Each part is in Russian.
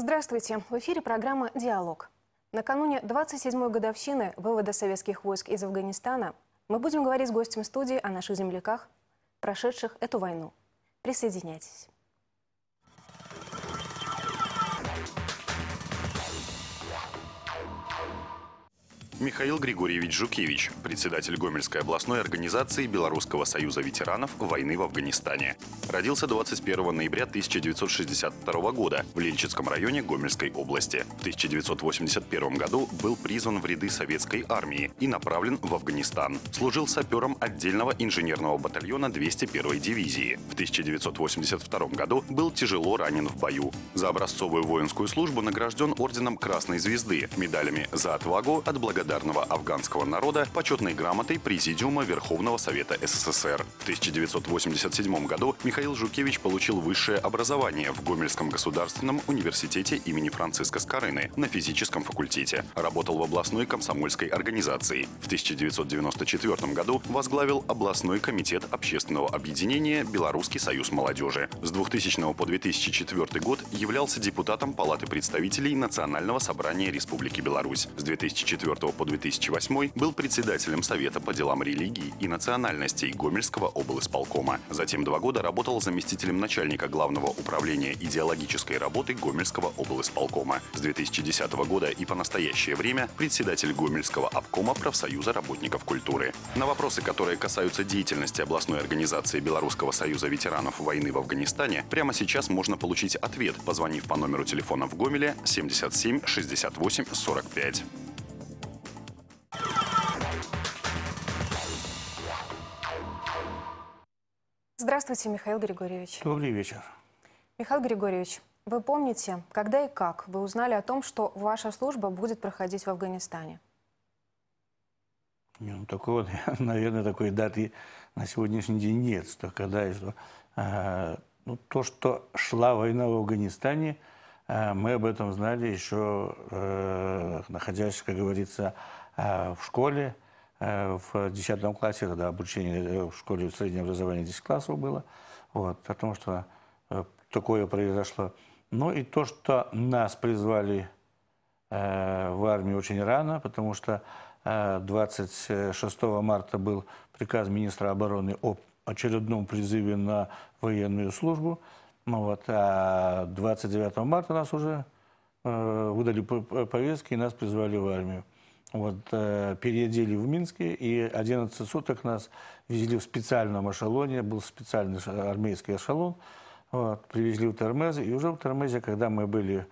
Здравствуйте! В эфире программа «Диалог». Накануне 27-й годовщины вывода советских войск из Афганистана мы будем говорить с гостем студии о наших земляках, прошедших эту войну. Присоединяйтесь. Михаил Григорьевич Жукевич, председатель Гомельской областной организации Белорусского союза ветеранов войны в Афганистане. Родился 21 ноября 1962 года в Лельчицком районе Гомельской области. В 1981 году был призван в ряды советской армии и направлен в Афганистан. Служил сапером отдельного инженерного батальона 201-й дивизии. В 1982 году был тяжело ранен в бою. За образцовую воинскую службу награжден орденом Красной Звезды, медалями за отвагу от благодарности благодарного афганского народа почетной грамотой Президиума Верховного Совета СССР. В 1987 году Михаил Жукевич получил высшее образование в Гомельском государственном университете имени Франциска Скорыны на физическом факультете. Работал в областной комсомольской организации. В 1994 году возглавил областной комитет общественного объединения «Белорусский союз молодежи». С 2000 по 2004 год являлся депутатом Палаты представителей Национального собрания Республики Беларусь. С 2004 по по 2008 был председателем Совета по делам религии и национальностей Гомельского облсполкома. Затем два года работал заместителем начальника Главного управления идеологической работы Гомельского облсполкома. С 2010 года и по настоящее время председатель Гомельского обкома профсоюза работников культуры. На вопросы, которые касаются деятельности областной организации Белорусского союза ветеранов войны в Афганистане, прямо сейчас можно получить ответ, позвонив по номеру телефона в Гомеле 77 68 45. Здравствуйте, Михаил Григорьевич. Добрый вечер. Михаил Григорьевич, вы помните, когда и как вы узнали о том, что ваша служба будет проходить в Афганистане? Не, Ну, такого, наверное, такой даты на сегодняшний день нет, что когда и что. А, ну, то, что шла война в Афганистане, а, мы об этом знали еще, э, находясь, как говорится, Э, в школе, э, в 10 классе, когда обучение э, в школе, в среднем образовании 10 классов было, вот, потому что такое произошло. Ну и то, что нас призвали в армию очень рано, потому что 26 марта был приказ министра обороны об очередном призыве на военную службу. Ну вот, а 29 марта нас уже выдали повестки и нас призвали в армию. Вот, э, переодели в Минске, и 11 суток нас везли в специальном эшелоне, был специальный армейский эшелон, вот, привезли в Термез, и уже в Термезе, когда мы были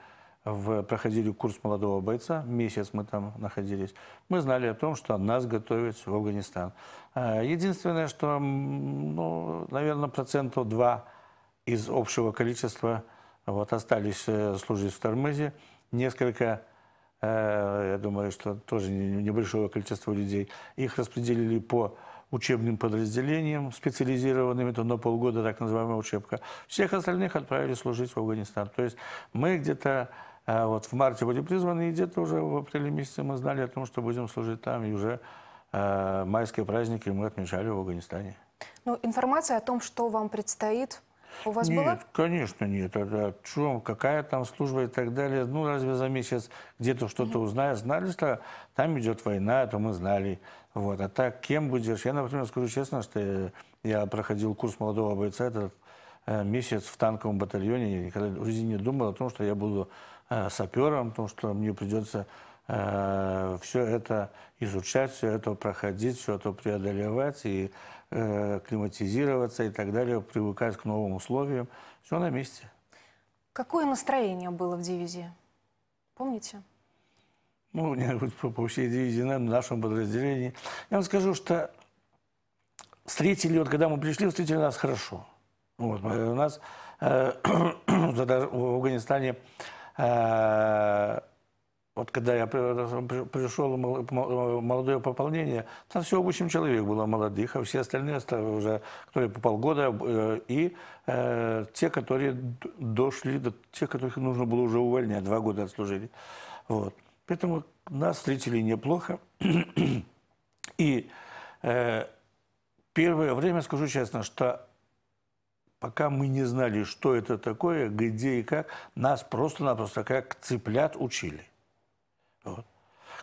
в, проходили курс молодого бойца, месяц мы там находились, мы знали о том, что нас готовят в Афганистан. Э, единственное, что, ну, наверное, процентов 2 из общего количества вот, остались э, служить в Термезе, Несколько Э, я думаю, что тоже небольшое количество людей. Их распределили по учебным подразделениям специализированным, это на полгода так называемая учебка. Всех остальных отправили служить в Афганистан. То есть мы где-то э, вот в марте были призваны, и где-то уже в апреле месяце мы знали о том, что будем служить там, и уже э, майские праздники мы отмечали в Афганистане. Ну, информация о том, что вам предстоит, у вас нет, была? конечно, нет. Это, о чем, какая там служба и так далее. Ну, разве за месяц где-то что-то узнаешь? Знали, что там идет война, это а мы знали. Вот. А так, кем будешь? Я, например, скажу честно, что я проходил курс молодого бойца, этот э, месяц в танковом батальоне. Я никогда в жизни не думал о том, что я буду э, сапером, о том, что мне придется э, все это изучать, все это проходить, все это преодолевать. И Э, климатизироваться и так далее, привыкать к новым условиям. Все на месте. Какое настроение было в дивизии? Помните? Ну, не по, по всей дивизии, наверное, нашем подразделении. Я вам скажу, что встретили, вот когда мы пришли, встретили нас хорошо. Вот, у э, нас э, в Афганистане э, вот когда я пришел э, молодое пополнение, там всего 8 человек было молодых, а все остальные уже, которые по полгода, э, и э, те, которые дошли, до тех, которых нужно было уже увольнять, два года отслужили. Вот. Поэтому нас встретили неплохо. И э, первое время, скажу честно, что пока мы не знали, что это такое, где и как, нас просто-напросто как цыплят учили. Вот.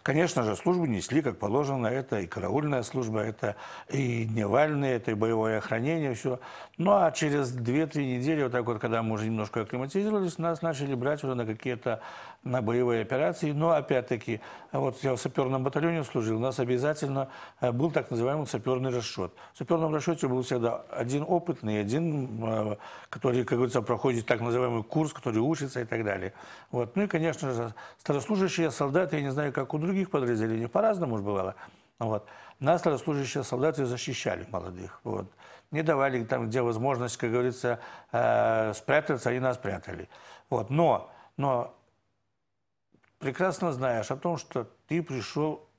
Конечно же, службу несли, как положено, это и караульная служба, это и дневальные, это и боевое охранение, все. Ну, а через 2-3 недели, вот так вот, когда мы уже немножко акклиматизировались, нас начали брать уже на какие-то на боевые операции. Но опять-таки, вот я в саперном батальоне служил, у нас обязательно э, был так называемый саперный расчет. В саперном расчете был всегда один опытный, один, э, который, как говорится, проходит так называемый курс, который учится и так далее. Вот. Ну и, конечно же, старослужащие солдаты, я не знаю, как у других подразделений, по-разному же бывало. Вот. Нас старослужащие солдаты защищали молодых. Вот. Не давали там, где возможность, как говорится, э, спрятаться, они нас прятали. Вот. Но, но прекрасно знаешь о том, что ты пришел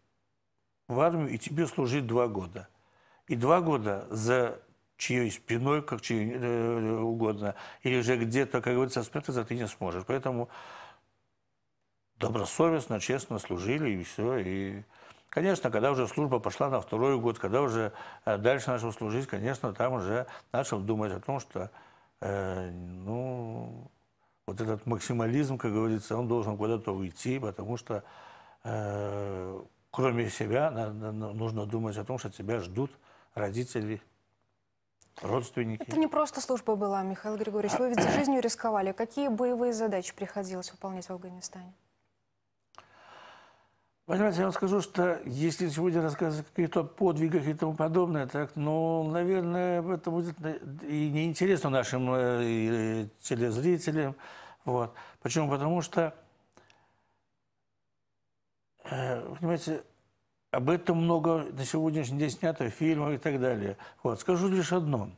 в армию, и тебе служить два года. И два года за чьей спиной, как чьей э, э угодно, или же где-то, как говорится, спрятаться ты не сможешь. Поэтому добросовестно, честно служили, и все. И, конечно, когда уже служба пошла на второй год, когда уже э, дальше начал служить, конечно, там уже начал думать о том, что, э, ну, вот этот максимализм, как говорится, он должен куда-то уйти, потому что э, кроме себя надо, нужно думать о том, что тебя ждут родители, родственники. Это не просто служба была, Михаил Григорьевич. А Вы ведь жизнью рисковали. Какие боевые задачи приходилось выполнять в Афганистане? Понимаете, я вам скажу, что если сегодня рассказывать о каких-то подвигах и тому подобное, так, ну, наверное, это будет и неинтересно нашим э, и телезрителям. Вот. Почему? Потому что, э, понимаете, об этом много на сегодняшний день снято фильмов и так далее. Вот. Скажу лишь одно,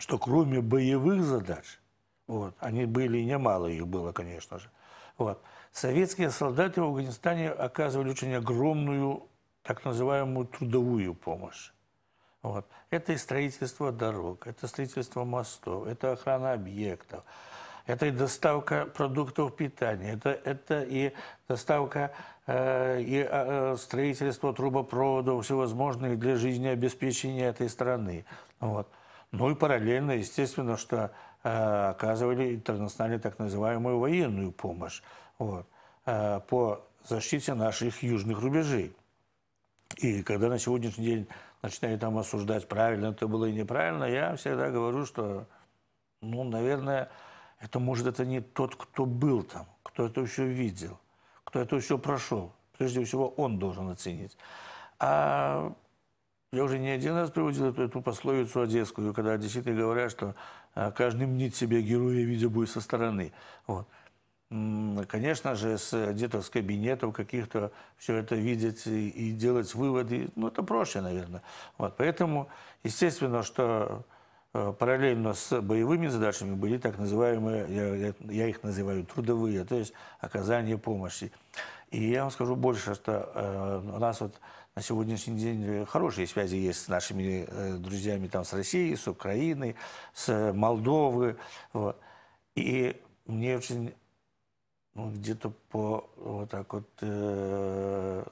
что кроме боевых задач, вот, они были, немало их было, конечно же, вот, советские солдаты в Афганистане оказывали очень огромную так называемую трудовую помощь. Вот. Это и строительство дорог, это строительство мостов, это охрана объектов, это и доставка продуктов питания, это, это и доставка э, и э, э строительство трубопроводов всевозможных для жизнеобеспечения этой страны. Вот. Ну и параллельно, естественно, что э, оказывали интернациональную так называемую военную помощь вот, э, по защите наших южных рубежей. И когда на сегодняшний день начинают там осуждать, правильно это было и неправильно, я всегда говорю, что, ну, наверное, это, может, это не тот, кто был там, кто это еще видел, кто это еще прошел. Прежде всего, он должен оценить. А я уже не один раз приводил эту, эту пословицу одесскую, когда действительно говорят, что э, каждый мнит себе героя, видя бой со стороны. Вот конечно же, с, где-то с кабинетов каких-то все это видеть и, и делать выводы. Ну, это проще, наверное. Вот, поэтому, естественно, что э, параллельно с боевыми задачами были так называемые, я, я, я их называю трудовые, то есть оказание помощи. И я вам скажу больше, что э, у нас вот на сегодняшний день хорошие связи есть с нашими э, друзьями там с Россией, с Украиной, с Молдовы. Вот. И мне очень ну, где-то по вот так вот э,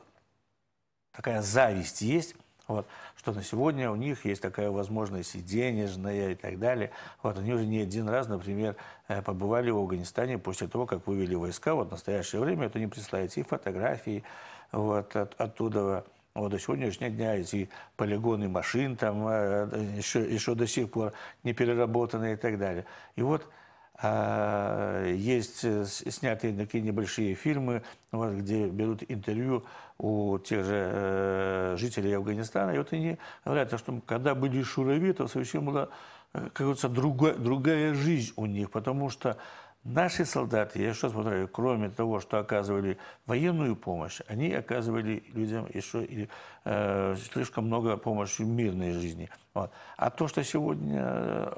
такая зависть есть, вот, что на сегодня у них есть такая возможность и денежная, и так далее. Вот, они уже не один раз, например, э, побывали в Афганистане после того, как вывели войска. Вот в настоящее время это не присылается и фотографии вот, от, оттуда. Вот до сегодняшнего дня эти полигоны машин там э, еще, еще до сих пор не переработаны и так далее. И вот а, есть э, снятые такие небольшие фильмы, где берут интервью у тех же э, жителей Афганистана. И вот они говорят, «А что когда были шурави, то совсем была э, какая-то другая, другая жизнь у них, потому что Наши солдаты, я еще смотрю, кроме того, что оказывали военную помощь, они оказывали людям еще и, слишком много помощи в мирной жизни. Вот. А то, что сегодня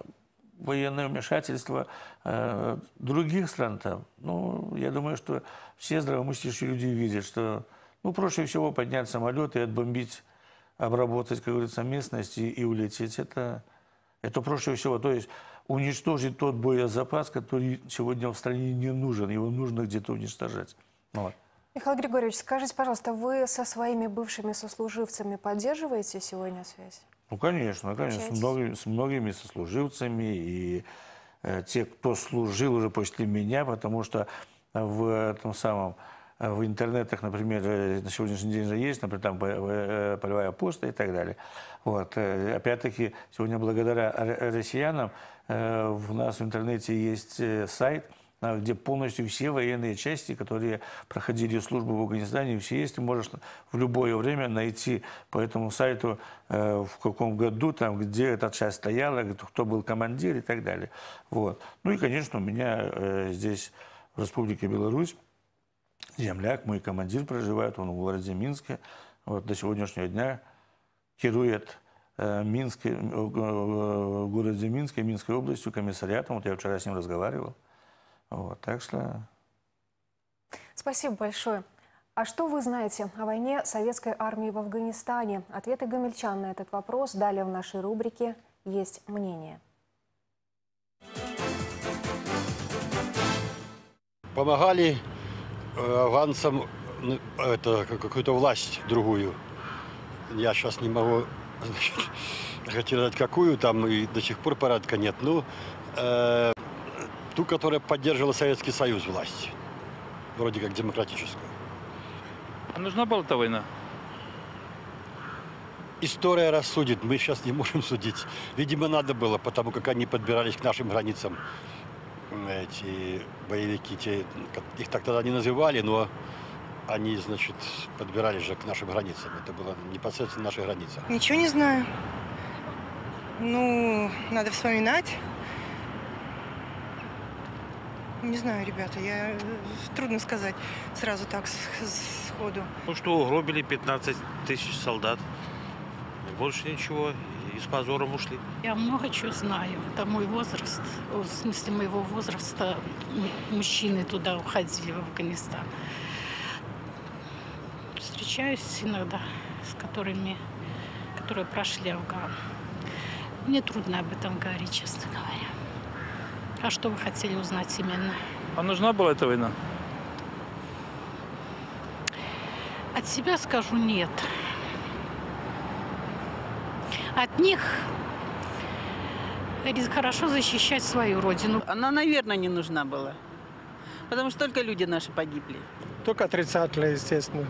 военное вмешательство э, других стран там. Ну, я думаю, что все здравомыслящие люди видят, что ну, проще всего поднять самолет и отбомбить, обработать, как говорится, местность и, и улететь. Это, это проще всего. То есть уничтожить тот боезапас, который сегодня в стране не нужен. Его нужно где-то уничтожать. Ну, вот. Михаил Григорьевич, скажите, пожалуйста, вы со своими бывшими сослуживцами поддерживаете сегодня связь? Ну, конечно, конечно, с, многими, с многими сослуживцами и э, те, кто служил уже после меня, потому что в этом самом в интернетах, например, э, на сегодняшний день же есть, например, там э, полевая пусто и так далее. Вот. Э, опять-таки, сегодня благодаря россиянам э, у нас в интернете есть сайт – а, где полностью все военные части, которые проходили службу в Афганистане, все есть, ты можешь в любое время найти по этому сайту, э, в каком году, там, где эта часть стояла, кто был командир и так далее. Вот. Ну и, конечно, у меня э, здесь в Республике Беларусь земляк, мой командир проживает, он в городе Минске, вот до сегодняшнего дня керует э, Минске, городе Минске, Минской областью, комиссариатом. Вот я вчера с ним разговаривал. Вот, так что... Спасибо большое. А что вы знаете о войне советской армии в Афганистане? Ответы гомельчан на этот вопрос далее в нашей рубрике «Есть мнение». Помогали э, афганцам ну, это, какую-то власть другую. Я сейчас не могу значит, хотел сказать, какую там, и до сих пор порядка нет. Ну, э, ту, которая поддерживала Советский Союз власть, вроде как демократическую. А нужна была эта война? История рассудит, мы сейчас не можем судить. Видимо, надо было, потому как они подбирались к нашим границам. Эти боевики, те, их так тогда не называли, но они, значит, подбирались же к нашим границам. Это было непосредственно наши границы. Ничего не знаю. Ну, надо вспоминать. Не знаю, ребята, я э, трудно сказать сразу так сходу. Ну что, угробили 15 тысяч солдат. Больше ничего. И с позором ушли. Я много чего знаю. Это мой возраст. В смысле моего возраста мужчины туда уходили, в Афганистан. Встречаюсь иногда с которыми, которые прошли Афган. Мне трудно об этом говорить, честно говоря. А что вы хотели узнать именно? А нужна была эта война? От себя скажу нет. От них хорошо защищать свою родину. Она, наверное, не нужна была. Потому что только люди наши погибли. Только отрицательно, естественно.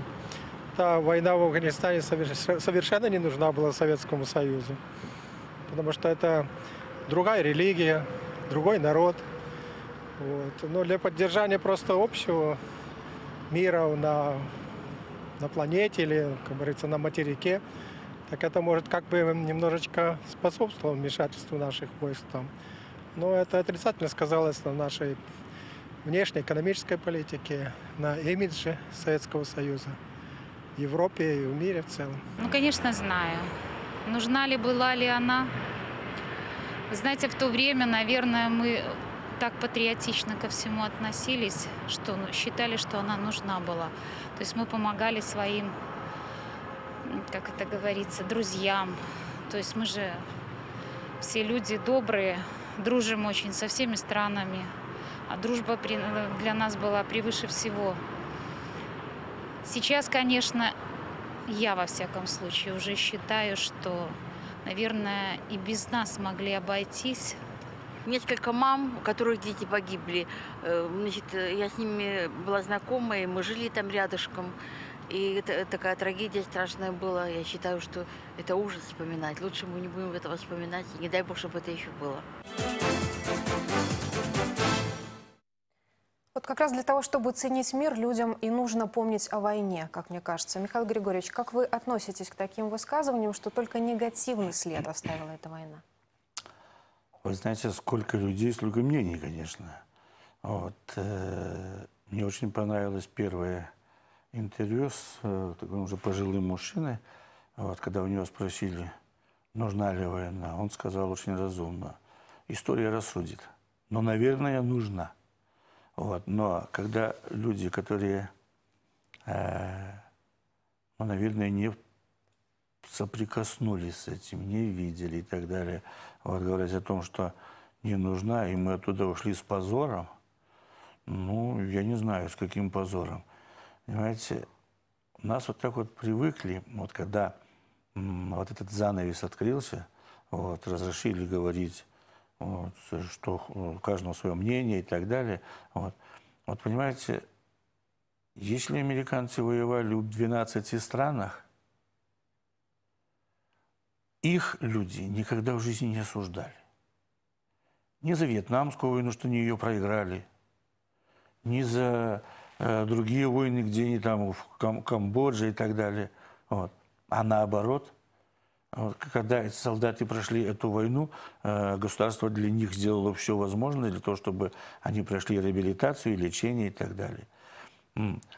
Та война в Афганистане совершенно не нужна была Советскому Союзу. Потому что это другая религия, другой народ. Вот. Но для поддержания просто общего мира на, на планете или, как говорится, на материке, так это может как бы немножечко способствовало вмешательству наших войск там. Но это отрицательно сказалось на нашей внешней экономической политике, на имидже Советского Союза в Европе и в мире в целом. Ну, конечно, знаю. Нужна ли была ли она вы знаете, в то время, наверное, мы так патриотично ко всему относились, что ну, считали, что она нужна была. То есть мы помогали своим, как это говорится, друзьям. То есть мы же все люди добрые, дружим очень со всеми странами. А дружба для нас была превыше всего. Сейчас, конечно, я во всяком случае уже считаю, что наверное, и без нас могли обойтись. Несколько мам, у которых дети погибли. Э, значит, я с ними была знакома, и мы жили там рядышком. И это, э, такая трагедия страшная была. Я считаю, что это ужас вспоминать. Лучше мы не будем этого вспоминать. И не дай бог, чтобы это еще было. Вот как раз для того, чтобы ценить мир, людям и нужно помнить о войне, как мне кажется. Михаил Григорьевич, как вы относитесь к таким высказываниям, что только негативный след оставила эта война? Вы знаете, сколько людей, столько мнений, конечно. Вот. Э, мне очень понравилось первое интервью с э, таким уже пожилым мужчиной, вот, когда у него спросили, нужна ли война. Он сказал очень разумно, история рассудит, но, наверное, нужна. Вот. Но когда люди, которые, э, ну, наверное, не соприкоснулись с этим, не видели и так далее, вот говорить о том, что не нужна, и мы оттуда ушли с позором, ну, я не знаю, с каким позором. Понимаете, нас вот так вот привыкли, вот когда вот этот занавес открылся, вот, разрешили говорить вот, что э, у каждого свое мнение и так далее. Вот, вот понимаете, если американцы воевали в 12 странах, их люди никогда в жизни не осуждали. Не за Вьетнамскую войну, что они ее проиграли, не за э, другие войны, где они там в Кам Камбодже и так далее. Вот. А наоборот – а когда эти солдаты прошли эту войну, э, государство для них сделало все возможное для того, чтобы они прошли реабилитацию, лечение и так далее.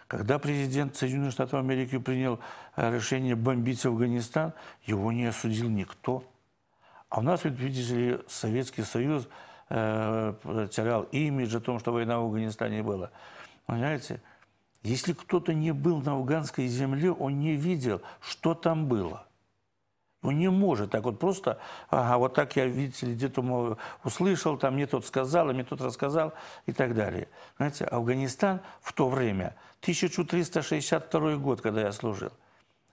Когда президент Соединенных Штатов Америки принял э, решение бомбить Афганистан, его не осудил никто. А у нас, видите ли, Советский Союз э, терял имидж о том, что война в Афганистане была. Понимаете? Если кто-то не был на афганской земле, он не видел, что там было – он ну, не может так вот просто, ага, вот так я, видите ли, где-то услышал, там мне тот сказал, мне тот рассказал и так далее. Знаете, Афганистан в то время, 1362 год, когда я служил,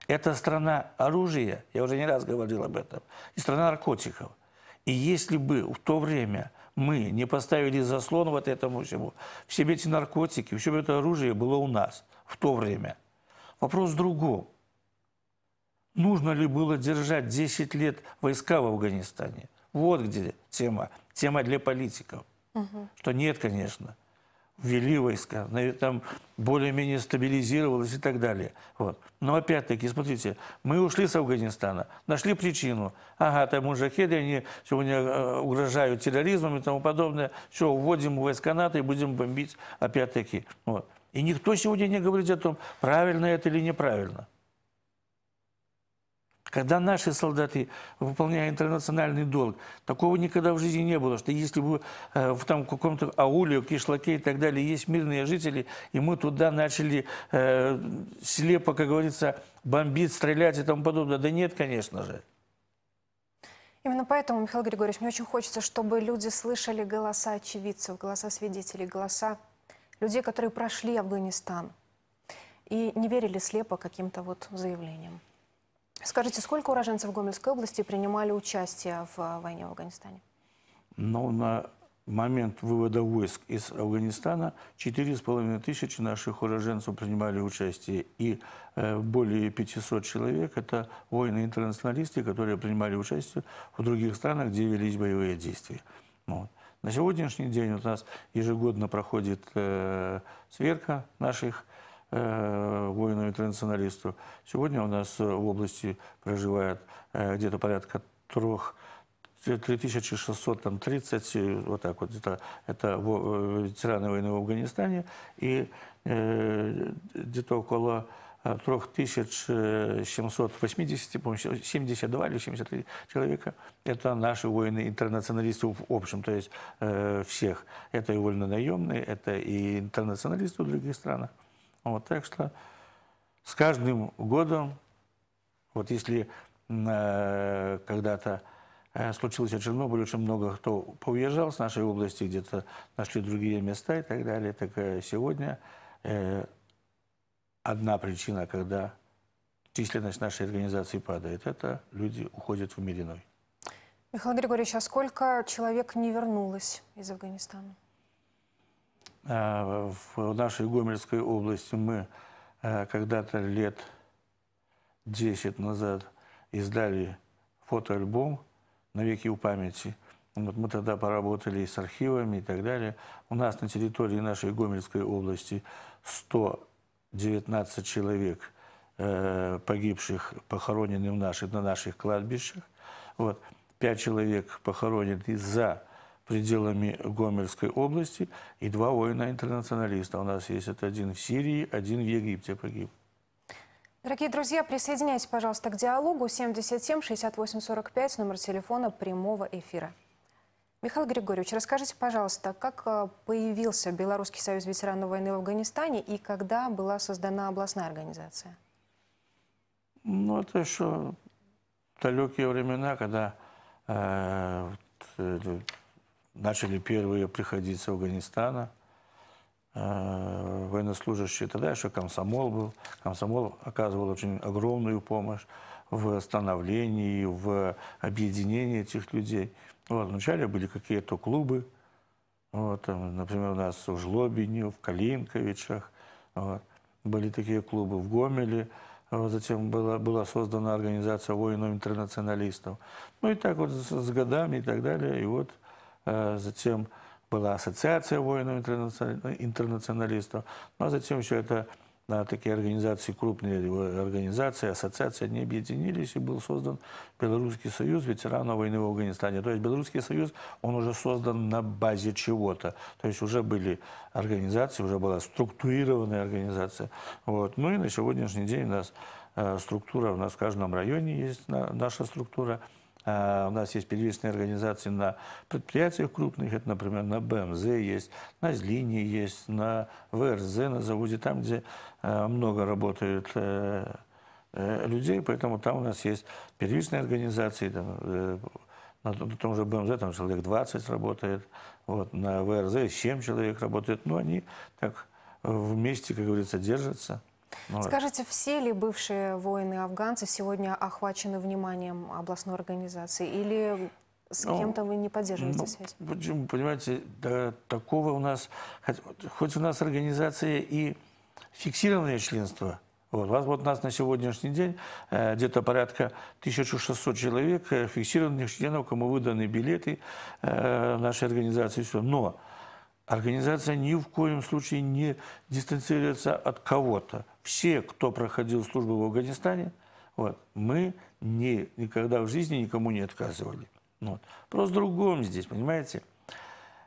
это страна оружия, я уже не раз говорил об этом, и страна наркотиков. И если бы в то время мы не поставили заслон вот этому всему, все эти наркотики, все это оружие было у нас в то время. Вопрос в другом нужно ли было держать 10 лет войска в Афганистане. Вот где тема. Тема для политиков. Угу. Что нет, конечно. Ввели войска, там более-менее стабилизировалось и так далее. Вот. Но опять-таки, смотрите, мы ушли с Афганистана, нашли причину. Ага, там мужахеды, они сегодня э, угрожают терроризмом и тому подобное. Все, вводим войска НАТО и будем бомбить опять-таки. Вот. И никто сегодня не говорит о том, правильно это или неправильно. Когда наши солдаты, выполняют интернациональный долг, такого никогда в жизни не было, что если бы э, в там каком-то ауле, в кишлаке и так далее есть мирные жители, и мы туда начали э, слепо, как говорится, бомбить, стрелять и тому подобное. Да нет, конечно же. Именно поэтому, Михаил Григорьевич, мне очень хочется, чтобы люди слышали голоса очевидцев, голоса свидетелей, голоса людей, которые прошли Афганистан и не верили слепо каким-то вот заявлениям. Скажите, сколько уроженцев Гомельской области принимали участие в э, войне в Афганистане? Ну, на момент вывода войск из Афганистана 4,5 тысячи наших уроженцев принимали участие. И э, более 500 человек – это воины-интернационалисты, которые принимали участие в других странах, где велись боевые действия. Ну вот. На сегодняшний день у нас ежегодно проходит э, сверка наших Э, воину интернационалистов. Сегодня у нас э, в области проживает э, где-то порядка трех 3630, вот так вот, это, это ветераны войны в Афганистане, и где-то около 3780, помню, 72 или 73 человека, это наши воины-интернационалисты в общем, то есть э, всех. Это и вольно-наемные, это и интернационалисты в других странах. Вот, так что с каждым годом, вот если э, когда-то э, случился Чернобыль, очень много кто поуезжал с нашей области, где-то нашли другие места и так далее, так э, сегодня э, одна причина, когда численность нашей организации падает, это люди уходят в мир иной. Михаил Григорьевич, а сколько человек не вернулось из Афганистана? Э, в нашей Гомельской области мы э, когда-то лет 10 назад издали фотоальбом на веки у памяти. Вот мы тогда поработали и с архивами и так далее. У нас на территории нашей Гомельской области 119 человек э, погибших похоронены в наших, на наших кладбищах. Вот. пять человек похоронены за пределами Гомельской области, и два воина-интернационалиста. У нас есть это один в Сирии, один в Египте погиб. Дорогие друзья, присоединяйтесь, пожалуйста, к диалогу 77-68-45, номер телефона прямого эфира. Михаил Григорьевич, расскажите, пожалуйста, как э, появился Белорусский союз ветеранов войны в Афганистане и когда была создана областная организация? Ну, это еще далекие времена, когда э, э начали первые приходить с Афганистана э, военнослужащие. Тогда еще комсомол был. Комсомол оказывал очень огромную помощь в становлении, в объединении этих людей. Вот, вначале были какие-то клубы. Вот, там, например, у нас в Жлобине, в Калинковичах. Вот, были такие клубы в Гомеле. затем была, была создана организация воинов-интернационалистов. Ну и так вот с, с годами и так далее. И вот затем была ассоциация воинов-интернационалистов, ну, а затем все это такие организации, крупные организации, ассоциации, они объединились, и был создан Белорусский союз ветеранов войны в Афганистане. То есть Белорусский союз, он уже создан на базе чего-то. То есть уже были организации, уже была структурированная организация. Вот. Ну и на сегодняшний день у нас э, структура, у нас в каждом районе есть наша структура – а, у нас есть первичные организации на предприятиях крупных, это, например, на БМЗ есть, на Злине есть, на ВРЗ, на заводе, там, где а, много работают э, э, людей, поэтому там у нас есть первичные организации, там, э, на том же БМЗ там человек 20 работает, вот, на ВРЗ 7 человек работает, но они так вместе, как говорится, держатся. Ну Скажите, все ли бывшие воины-афганцы сегодня охвачены вниманием областной организации? Или с ну, кем-то вы не поддерживаете ну, связь? Почему? Понимаете, да, такого у нас... Хоть, хоть у нас организация и фиксированное членство, вот, вас вот нас на сегодняшний день э, где-то порядка 1600 человек, э, фиксированных членов, кому выданы билеты э, нашей организации. Все. Но организация ни в коем случае не дистанцируется от кого-то все, кто проходил службу в Афганистане, вот, мы не, никогда в жизни никому не отказывали. Ну вот. Просто другом здесь, понимаете?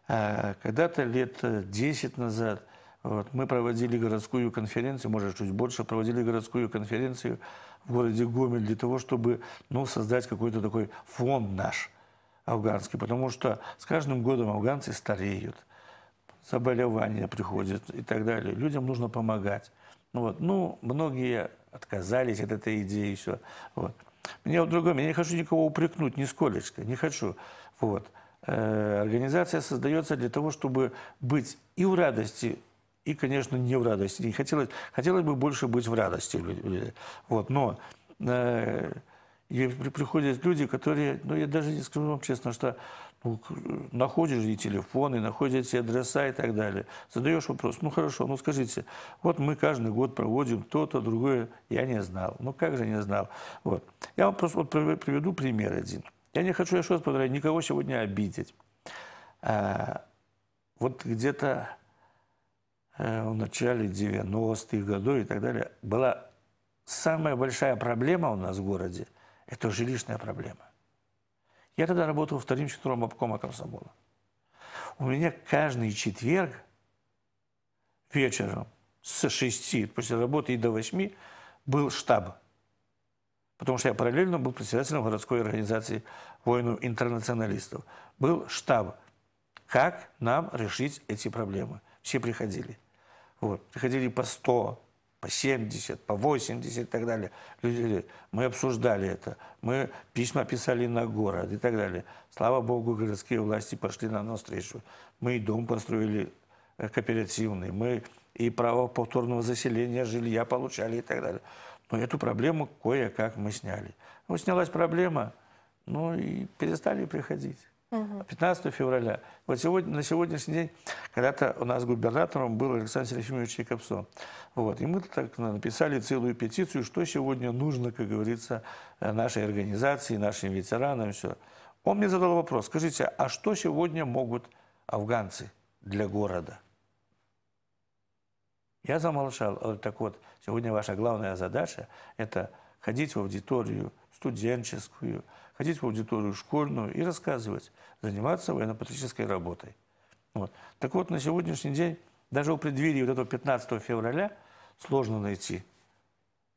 А, когда-то лет 10 э, назад вот, мы проводили городскую конференцию, может, чуть больше, проводили городскую конференцию в городе Гомель для того, чтобы ну, создать какой-то такой фонд наш афганский, потому что с каждым годом афганцы стареют, заболевания приходят и так далее. Людям нужно помогать. Ну вот. Ну, многие отказались от этой идеи и все. Вот. Мне вот другое, я не хочу никого упрекнуть, нисколечко, не хочу. Вот. Э, организация создается для того, чтобы быть и в радости, и, конечно, не в радости. Не хотелось, хотелось бы больше быть в радости. Э, вот. Но э, приходят люди, которые, ну, я даже не скажу вам честно, что находишь и телефоны, находишь эти адреса и так далее. Задаешь вопрос, ну хорошо, ну скажите, вот мы каждый год проводим то-то, другое, я не знал. Ну как же не знал? Вот. Я вам просто вот приведу пример один. Я не хочу, еще раз повторяю, никого сегодня обидеть. А, вот где-то э, в начале 90-х годов и так далее была самая большая проблема у нас в городе – это жилищная проблема. Я тогда работал вторым четвером обкома комсомола. У меня каждый четверг вечером с 6 после работы и до 8 был штаб. Потому что я параллельно был председателем городской организации воинов-интернационалистов. Был штаб. Как нам решить эти проблемы? Все приходили. Вот. Приходили по 100, по 70, по 80 и так далее. Люди, мы обсуждали это, мы письма писали на город и так далее. Слава богу, городские власти пошли на нас навстречу. Мы и дом построили э, кооперативный, мы и право повторного заселения жилья получали и так далее. Но эту проблему кое-как мы сняли. Ну, снялась проблема, ну и перестали приходить. 15 февраля. Вот сегодня, на сегодняшний день, когда-то у нас губернатором был Александр Серафимович Якобсон. Вот. И мы так написали целую петицию, что сегодня нужно, как говорится, э, нашей организации, нашим ветеранам, все. Он мне задал вопрос, скажите, а что сегодня могут афганцы для города? Я замолчал. Так вот, сегодня ваша главная задача – это ходить в аудиторию студенческую – ходить в аудиторию школьную и рассказывать, заниматься военно-патриотической работой. Вот. Так вот, на сегодняшний день, даже у преддверии вот этого 15 февраля, сложно найти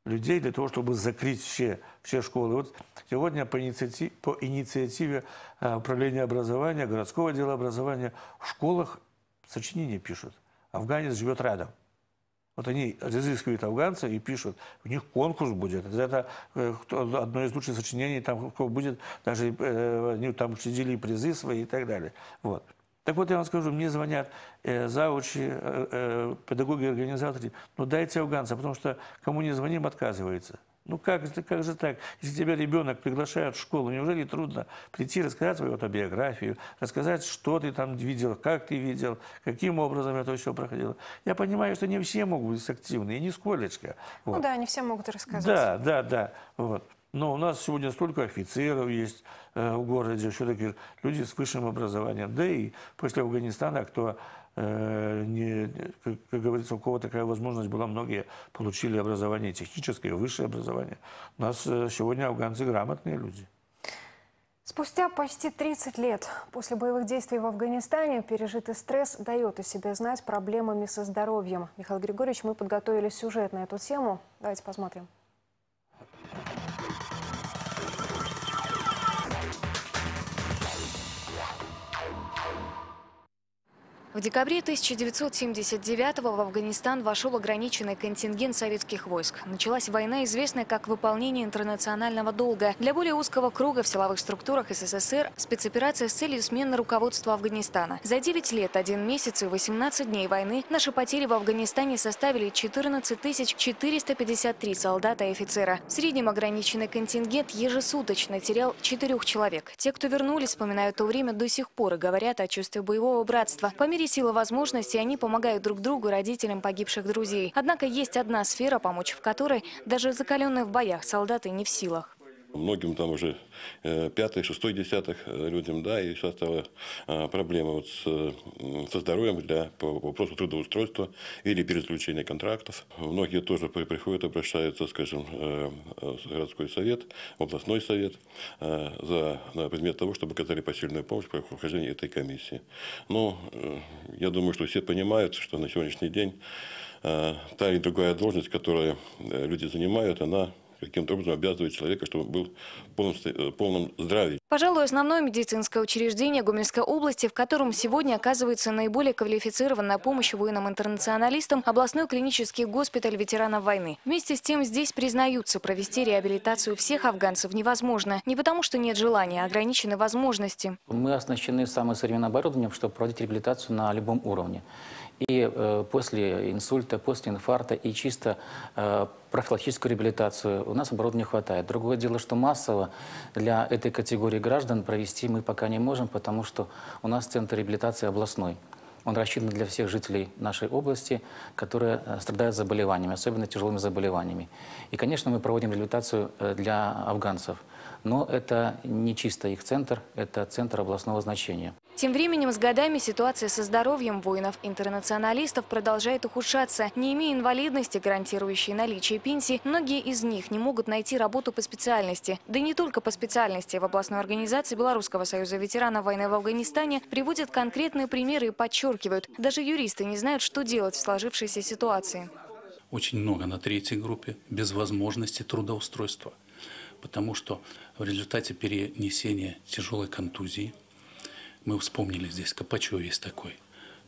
людей для того, чтобы закрыть все, все школы. Вот сегодня по инициативе, по инициативе а, Управления образования, городского отдела образования в школах сочинения пишут. Афганец живет рядом. Вот они разыскивают афганцев и пишут, у них конкурс будет. Это э, одно из лучших сочинений, там будет, даже э, они там учредили призы свои и так далее. Вот. Так вот, я вам скажу, мне звонят э, завучи, э, э педагоги, организаторы, ну дайте афганца, потому что кому не звоним, отказывается. Ну как, как же так? Если тебя ребенок приглашают в школу, неужели трудно прийти, рассказать свою автобиографию, рассказать, что ты там видел, как ты видел, каким образом это все проходило. Я понимаю, что не все могут быть активны, и нисколечко. Ну вот. Ну да, не все могут рассказать. Да, да, да. Вот. Но у нас сегодня столько офицеров есть э, в городе, все-таки люди с высшим образованием. Да и после Афганистана, кто Э, не, как, как говорится, у кого такая возможность была, многие получили образование техническое, высшее образование. У нас э, сегодня афганцы грамотные люди. Спустя почти 30 лет после боевых действий в Афганистане пережитый стресс дает о себе знать проблемами со здоровьем. Михаил Григорьевич, мы подготовили сюжет на эту тему. Давайте посмотрим. В декабре 1979-го в Афганистан вошел ограниченный контингент советских войск. Началась война, известная как выполнение интернационального долга. Для более узкого круга в силовых структурах СССР спецоперация с целью смены руководства Афганистана. За 9 лет, 1 месяц и 18 дней войны наши потери в Афганистане составили 14 453 солдата и офицера. В среднем ограниченный контингент ежесуточно терял 4 человек. Те, кто вернулись, вспоминают то время до сих пор и говорят о чувстве боевого братства. По мере сила возможностей они помогают друг другу, родителям погибших друзей. Однако есть одна сфера, помочь в которой даже закаленные в боях солдаты не в силах. Многим там уже э, пятый, шестой десяток э, людям, да, и сейчас стала проблема вот с, со здоровьем для по вопросу трудоустройства или перезаключения контрактов. Многие тоже приходят, обращаются, скажем, э, в городской совет, в областной совет за на предмет того, чтобы оказали посильную помощь при прохождении этой комиссии. Но я думаю, что все понимают, что на сегодняшний день та или другая должность, которую люди занимают, она каким-то образом обязывает человека, чтобы он был в полном, э, полном здравии. Пожалуй, основное медицинское учреждение Гомельской области, в котором сегодня оказывается наиболее квалифицированная помощь воинам-интернационалистам – областной клинический госпиталь ветеранов войны. Вместе с тем здесь признаются, провести реабилитацию всех афганцев невозможно. Не потому, что нет желания, а ограничены возможности. Мы оснащены самым современным оборудованием, чтобы проводить реабилитацию на любом уровне и э, после инсульта, после инфаркта, и чисто э, профилактическую реабилитацию. У нас оборудования не хватает. Другое дело, что массово для этой категории граждан провести мы пока не можем, потому что у нас центр реабилитации областной. Он рассчитан для всех жителей нашей области, которые э, страдают заболеваниями, особенно тяжелыми заболеваниями. И, конечно, мы проводим реабилитацию э, для афганцев. Но это не чисто их центр, это центр областного значения. Тем временем с годами ситуация со здоровьем воинов-интернационалистов продолжает ухудшаться. Не имея инвалидности, гарантирующей наличие пенсии, многие из них не могут найти работу по специальности. Да и не только по специальности. В областной организации Белорусского союза ветеранов войны в Афганистане приводят конкретные примеры и подчеркивают, даже юристы не знают, что делать в сложившейся ситуации. Очень много на третьей группе без возможности трудоустройства, потому что в результате перенесения тяжелой контузии – мы вспомнили здесь, Копачев есть такой.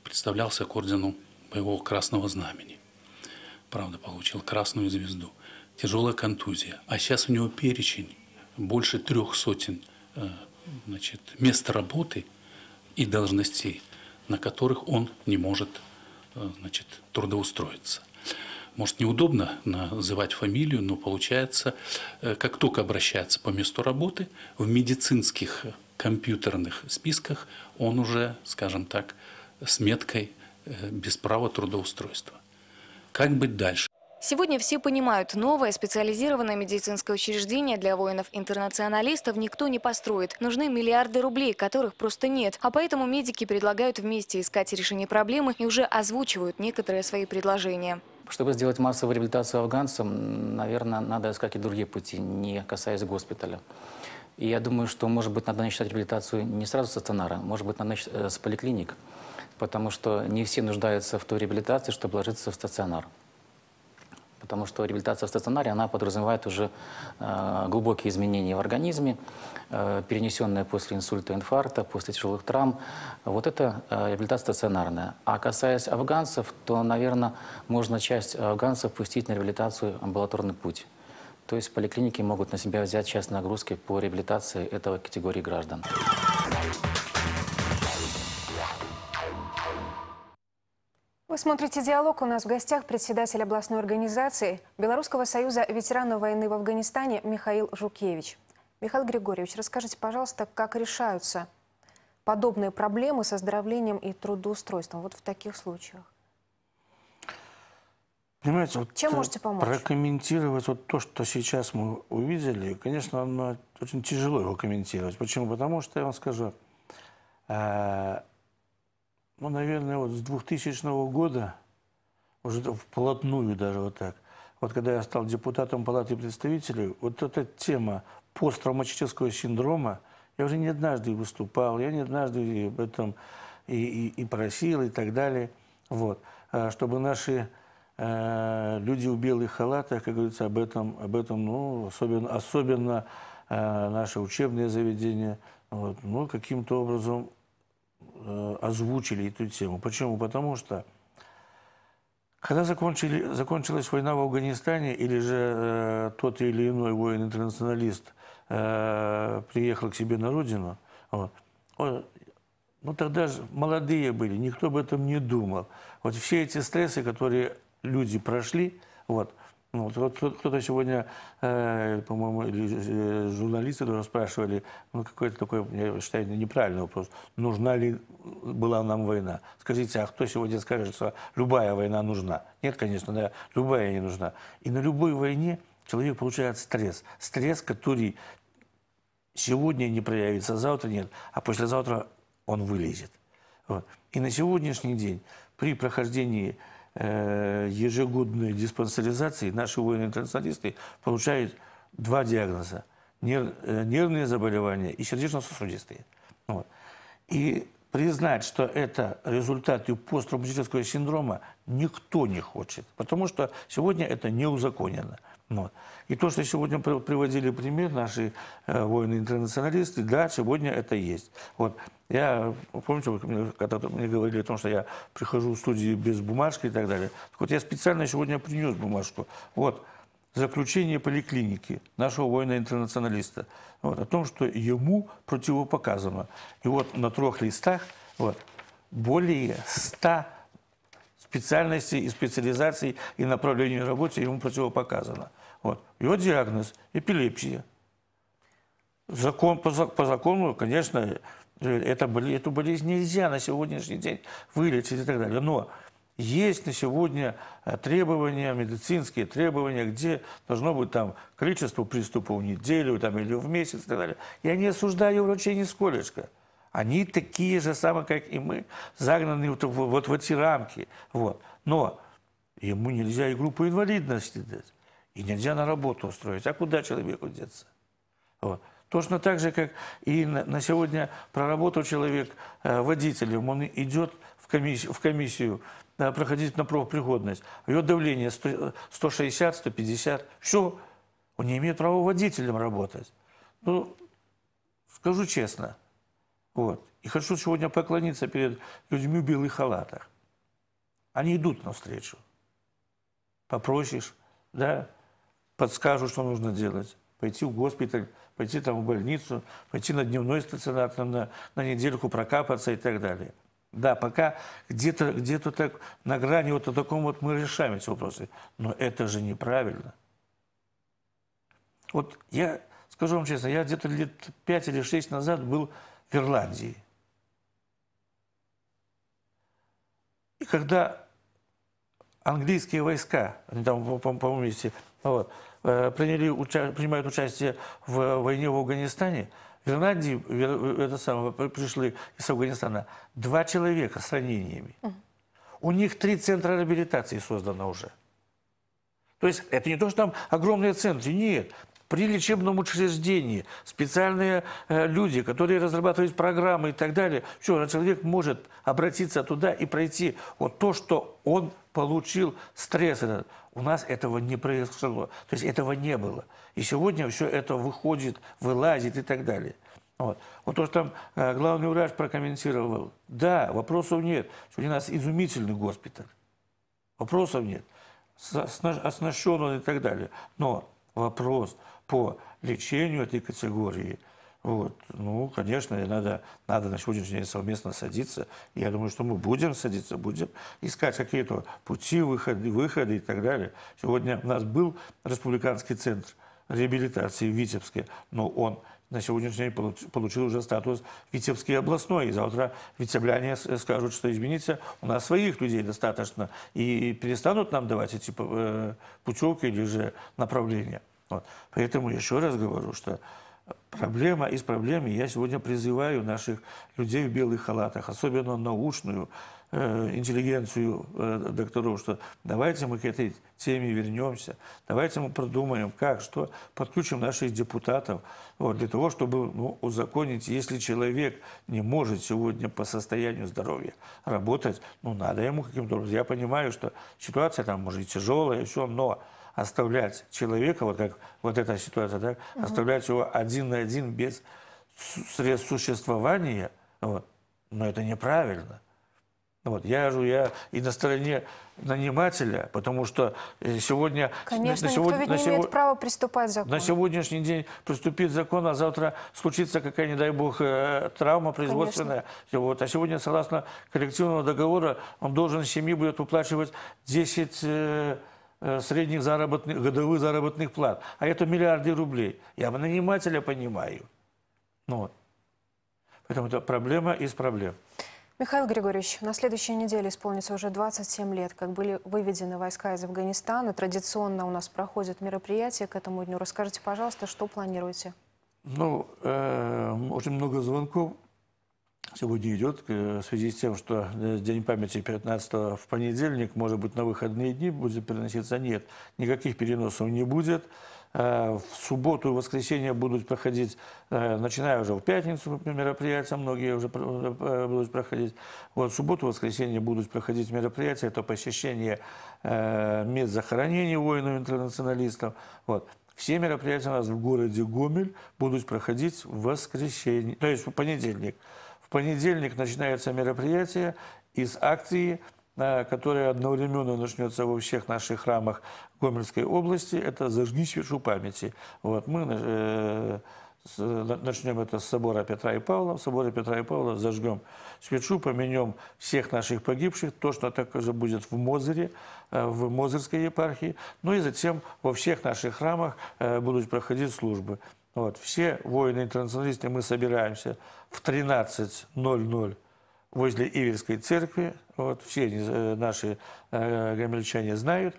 Представлялся к ордену боевого красного знамени. Правда, получил красную звезду. Тяжелая контузия. А сейчас у него перечень больше трех сотен э, значит, мест работы и должностей, на которых он не может э, значит, трудоустроиться. Может, неудобно называть фамилию, но получается, э, как только обращается по месту работы, в медицинских компьютерных списках он уже, скажем так, с меткой э, без права трудоустройства. Как быть дальше? Сегодня все понимают, новое специализированное медицинское учреждение для воинов-интернационалистов никто не построит. Нужны миллиарды рублей, которых просто нет. А поэтому медики предлагают вместе искать решение проблемы и уже озвучивают некоторые свои предложения. Чтобы сделать массовую реабилитацию афганцам, наверное, надо искать и другие пути, не касаясь госпиталя. И я думаю, что, может быть, надо начать реабилитацию не сразу со стационара, может быть, надо начать э, с поликлиник, потому что не все нуждаются в той реабилитации, чтобы ложиться в стационар. Потому что реабилитация в стационаре, она подразумевает уже э, глубокие изменения в организме, э, перенесенные после инсульта, инфаркта, после тяжелых травм. Вот это э, реабилитация стационарная. А касаясь афганцев, то, наверное, можно часть афганцев пустить на реабилитацию амбулаторный путь. То есть поликлиники могут на себя взять часть нагрузки по реабилитации этого категории граждан. Вы смотрите «Диалог». У нас в гостях председатель областной организации Белорусского союза ветеранов войны в Афганистане Михаил Жукевич. Михаил Григорьевич, расскажите, пожалуйста, как решаются подобные проблемы с оздоровлением и трудоустройством вот в таких случаях? Понимаете, вот Чем э, можете помочь? Прокомментировать вот то, что сейчас мы увидели, конечно, оно э, очень тяжело его комментировать. Почему? Потому что, я вам скажу, э, ну, наверное, вот с 2000 года, уже вплотную даже вот так, вот когда я стал депутатом Палаты представителей, вот эта тема посттравматического синдрома, я уже не однажды выступал, я не однажды об этом и, и, и просил и так далее, вот, а чтобы наши Э, люди в белых халатах, как говорится, об этом, об этом ну, особенно, особенно э, наши учебные заведения, вот, ну, каким-то образом э, озвучили эту тему. Почему? Потому что когда закончили, закончилась война в Афганистане, или же э, тот или иной воин-интернационалист э, приехал к себе на родину, вот, он, ну тогда же молодые были, никто об этом не думал. Вот все эти стрессы, которые люди прошли. Ну, вот. Вот, вот кто-то сегодня, э, по-моему, э, журналисты тоже спрашивали, ну, какой-то такой, я считаю, неправильный вопрос, нужна ли э, была нам война? Скажите, а кто сегодня скажет, что любая война нужна? Нет, конечно, да, любая не нужна. И на любой войне человек получает стресс. Стресс, который сегодня не проявится, завтра нет, а послезавтра он вылезет. Вот. И на сегодняшний день при прохождении Э, ежегодной диспансеризации наши воины-интернационалисты получают два диагноза. Нерв, э, нервные заболевания и сердечно-сосудистые. Вот. И признать, что это результат посттравматического синдрома, никто не хочет, потому что сегодня это не узаконено. Вот. И то, что сегодня приводили пример наши э, воины-интернационалисты, да, сегодня это есть. Вот. Я, помните, вы когда мне говорили о том, что я прихожу в студии без бумажки и так далее. Так вот я специально сегодня принес бумажку. Вот, заключение поликлиники нашего воина-интернационалиста. Вот, о том, что ему противопоказано. И вот на трех листах вот, более ста специальностей и специализаций и направлений работы ему противопоказано. Вот. Его диагноз – эпилепсия. Закон, по, по закону, конечно, э, это, эту болезнь нельзя на сегодняшний день вылечить и так далее. Но есть на сегодня э, требования, медицинские требования, где должно быть там количество приступов в неделю там, или в месяц и так далее. Я не осуждаю врачей нисколечко. Они такие же самые, как и мы, загнаны вот, вот в эти рамки. Вот. Но ему нельзя и группу инвалидности дать, и нельзя на работу устроить. А куда человеку деться? Вот. Точно так же, как и на сегодня проработал человек э, водителем, он идет в комиссию, в комиссию э, проходить на профпригодность. Ее давление 160, 150, все, он не имеет права водителем работать. Ну, скажу честно – вот. И хочу сегодня поклониться перед людьми в белых халатах. Они идут навстречу. Попросишь, да, подскажут, что нужно делать. Пойти в госпиталь, пойти там в больницу, пойти на дневной стационар, там на, на недельку прокапаться и так далее. Да, пока где-то где, -то, так на грани вот о таком вот мы решаем эти вопросы. Но это же неправильно. Вот я, скажу вам честно, я где-то лет пять или шесть назад был в Ирландии. И когда английские войска, они там, по-моему, если, вот, э, приняли, уча, принимают участие в войне в Афганистане, в Ирландии это самое, пришли из Афганистана два человека с ранениями. У них три центра реабилитации создано уже. То есть это не то, что там огромные центры, нет при лечебном учреждении, специальные э, люди, которые разрабатывают программы и так далее. Все, человек может обратиться туда и пройти вот то, что он получил стресс. Этот. У нас этого не произошло, то есть этого не было. И сегодня все это выходит, вылазит и так далее. Вот. вот то, что там э, главный врач прокомментировал. Да, вопросов нет. Сегодня у нас изумительный госпиталь. Вопросов нет. Оснащен он и так далее. Но вопрос, по лечению этой категории. Вот. Ну, конечно, надо, надо на сегодняшний день совместно садиться. Я думаю, что мы будем садиться, будем искать какие-то пути, выходы, выходы и так далее. Сегодня у нас был республиканский центр реабилитации в Витебске, но он на сегодняшний день получил уже статус Витебский областной. И завтра витебляне скажут, что извините, у нас своих людей достаточно, и перестанут нам давать эти э, путевки или же направления. Вот. Поэтому еще раз говорю, что проблема из проблемы. Я сегодня призываю наших людей в белых халатах, особенно научную э, интеллигенцию э, докторов, что давайте мы к этой теме вернемся, давайте мы продумаем, как, что, подключим наших депутатов вот, для того, чтобы ну, узаконить, если человек не может сегодня по состоянию здоровья работать, ну надо ему каким-то образом. Я понимаю, что ситуация там может и тяжелая, и все, но оставлять человека, вот как вот эта ситуация, да, угу. оставлять его один на один без средств существования, вот, но ну, это неправильно. Вот, я же я и на стороне нанимателя, потому что э, сегодня... Конечно, на, на сегодня, никто ведь не сего... имеет права приступать к закону. На сегодняшний день приступит закон, а завтра случится какая, не дай бог, э, травма производственная. Вот. А сегодня, согласно коллективного договора, он должен семьи будет выплачивать 10 Э, средних заработных, годовых заработных плат, а это миллиарды рублей. Я нанимателя понимаю. Ну, Поэтому это проблема из проблем. Михаил Григорьевич, на следующей неделе исполнится уже 27 лет, как были выведены войска из Афганистана. Традиционно у нас проходят мероприятия к этому дню. Расскажите, пожалуйста, что планируете? Ну, э, очень много звонков сегодня идет э, в связи с тем, что э, День памяти 15 в понедельник, может быть, на выходные дни будет переноситься. Нет, никаких переносов не будет. Э, в субботу и воскресенье будут проходить, начиная уже в пятницу мероприятия, многие уже будут проходить. Вот в субботу и воскресенье будут проходить мероприятия, это посещение мест захоронения воинов-интернационалистов. Вот. Все мероприятия у нас в городе Гомель будут проходить в воскресенье, то есть в понедельник понедельник начинается мероприятие из акции э, которая одновременно начнется во всех наших храмах Гомельской области, это «Зажги свечу памяти». Вот, мы э, начнем это с собора Петра и Павла. В соборе Петра и Павла зажгем свечу, поменем всех наших погибших. То что так же будет в Мозыре, э, в Мозырской епархии. Ну и затем во всех наших храмах будут проходить службы. Вот, все воины-интернационалисты мы собираемся в 13.00 возле Иверской церкви. Вот, все э, наши э, гомельчане знают.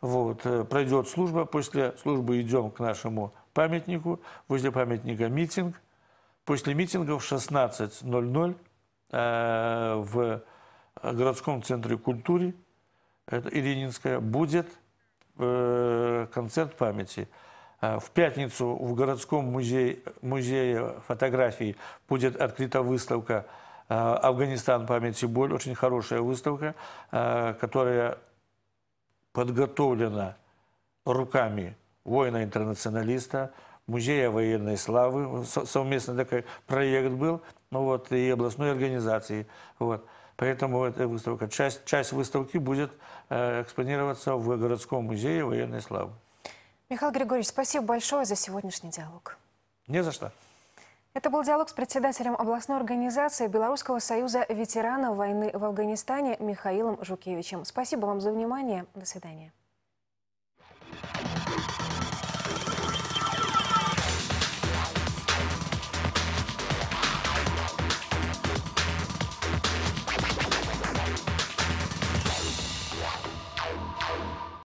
Вот, э, пройдет служба. После службы идем к нашему памятнику. Возле памятника митинг. После митинга в 16.00 э, в городском центре культуры, это Ирининская, будет э, концерт памяти. Э, в пятницу в городском музее, музее фотографий будет открыта выставка э, «Афганистан. Память и боль». Очень хорошая выставка, э, которая подготовлена руками воина-интернационалиста, Музея военной славы. Совместный такой проект был ну вот, и областной организации. Вот. Поэтому эта выставка, часть, часть выставки будет экспонироваться в городском музее военной славы. Михаил Григорьевич, спасибо большое за сегодняшний диалог. Не за что. Это был диалог с председателем областной организации Белорусского союза ветеранов войны в Афганистане Михаилом Жукевичем. Спасибо вам за внимание. До свидания.